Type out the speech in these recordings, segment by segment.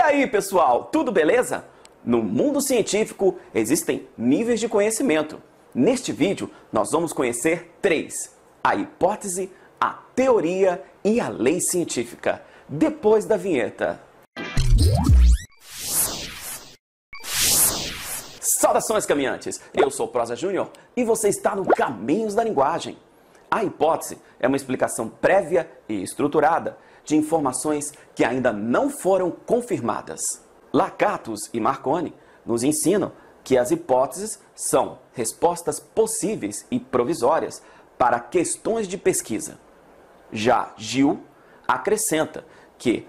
E aí, pessoal, tudo beleza? No mundo científico existem níveis de conhecimento. Neste vídeo, nós vamos conhecer três: a hipótese, a teoria e a lei científica. Depois da vinheta. Saudações, caminhantes! Eu sou Prosa Júnior e você está no Caminhos da Linguagem. A hipótese é uma explicação prévia e estruturada de informações que ainda não foram confirmadas. Lacatos e Marconi nos ensinam que as hipóteses são respostas possíveis e provisórias para questões de pesquisa. Já Gil acrescenta que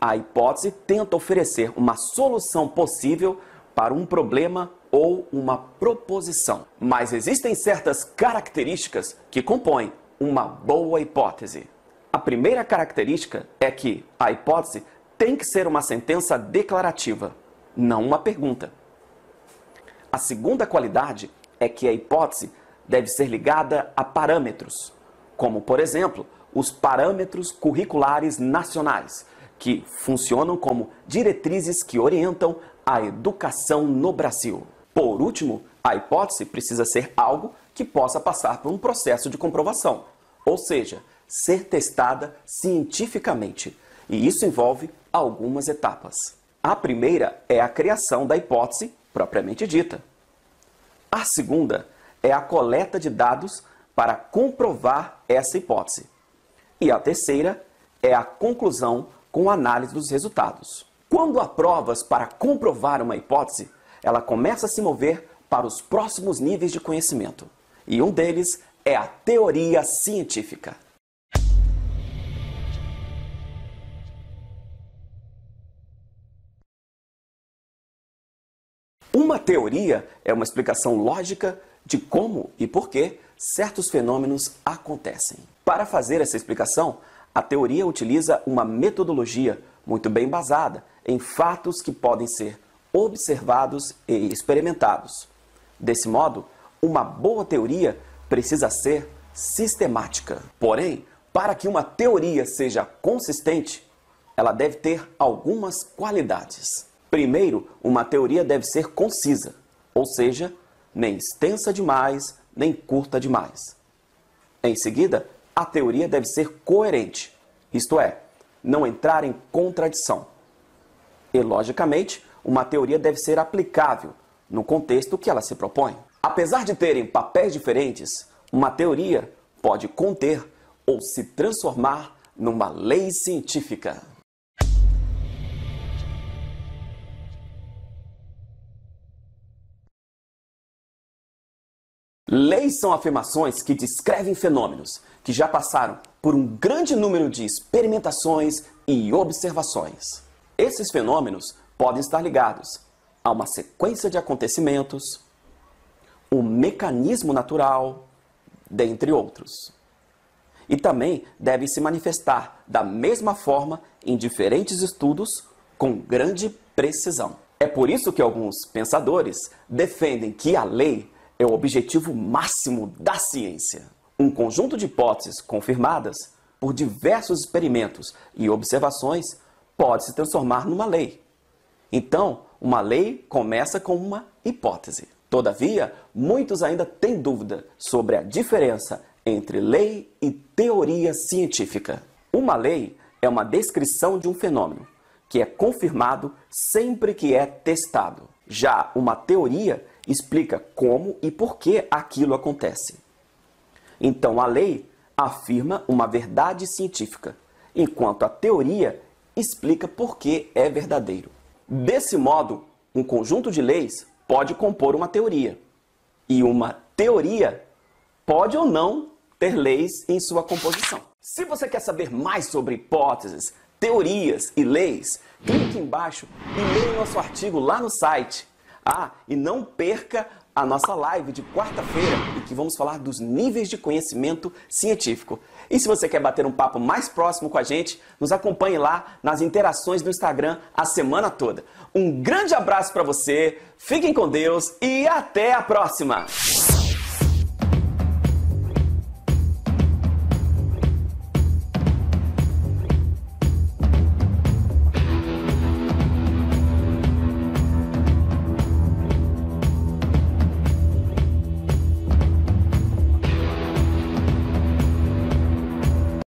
a hipótese tenta oferecer uma solução possível para um problema ou uma proposição. Mas existem certas características que compõem uma boa hipótese. A primeira característica é que a hipótese tem que ser uma sentença declarativa, não uma pergunta. A segunda qualidade é que a hipótese deve ser ligada a parâmetros, como, por exemplo, os parâmetros curriculares nacionais, que funcionam como diretrizes que orientam a educação no Brasil. Por último, a hipótese precisa ser algo que possa passar por um processo de comprovação, ou seja, ser testada cientificamente, e isso envolve algumas etapas. A primeira é a criação da hipótese propriamente dita. A segunda é a coleta de dados para comprovar essa hipótese. E a terceira é a conclusão com análise dos resultados. Quando há provas para comprovar uma hipótese, ela começa a se mover para os próximos níveis de conhecimento. E um deles é a teoria científica. Uma teoria é uma explicação lógica de como e por que certos fenômenos acontecem. Para fazer essa explicação, a teoria utiliza uma metodologia muito bem basada em fatos que podem ser observados e experimentados. Desse modo, uma boa teoria precisa ser sistemática. Porém, para que uma teoria seja consistente, ela deve ter algumas qualidades. Primeiro, uma teoria deve ser concisa, ou seja, nem extensa demais, nem curta demais. Em seguida, a teoria deve ser coerente, isto é, não entrar em contradição. E, logicamente, uma teoria deve ser aplicável no contexto que ela se propõe. Apesar de terem papéis diferentes, uma teoria pode conter ou se transformar numa lei científica. Leis são afirmações que descrevem fenômenos que já passaram por um grande número de experimentações e observações. Esses fenômenos podem estar ligados a uma sequência de acontecimentos, um mecanismo natural, dentre outros. E também devem se manifestar da mesma forma em diferentes estudos com grande precisão. É por isso que alguns pensadores defendem que a lei é o objetivo máximo da ciência. Um conjunto de hipóteses confirmadas por diversos experimentos e observações pode se transformar numa lei. Então, uma lei começa com uma hipótese. Todavia, muitos ainda têm dúvida sobre a diferença entre lei e teoria científica. Uma lei é uma descrição de um fenômeno que é confirmado sempre que é testado. Já uma teoria explica como e por que aquilo acontece. Então, a lei afirma uma verdade científica, enquanto a teoria explica por que é verdadeiro. Desse modo, um conjunto de leis pode compor uma teoria, e uma teoria pode ou não ter leis em sua composição. Se você quer saber mais sobre hipóteses, teorias e leis, clique embaixo e leia nosso artigo lá no site ah, e não perca a nossa live de quarta-feira em que vamos falar dos níveis de conhecimento científico. E se você quer bater um papo mais próximo com a gente, nos acompanhe lá nas interações do Instagram a semana toda. Um grande abraço para você, fiquem com Deus e até a próxima!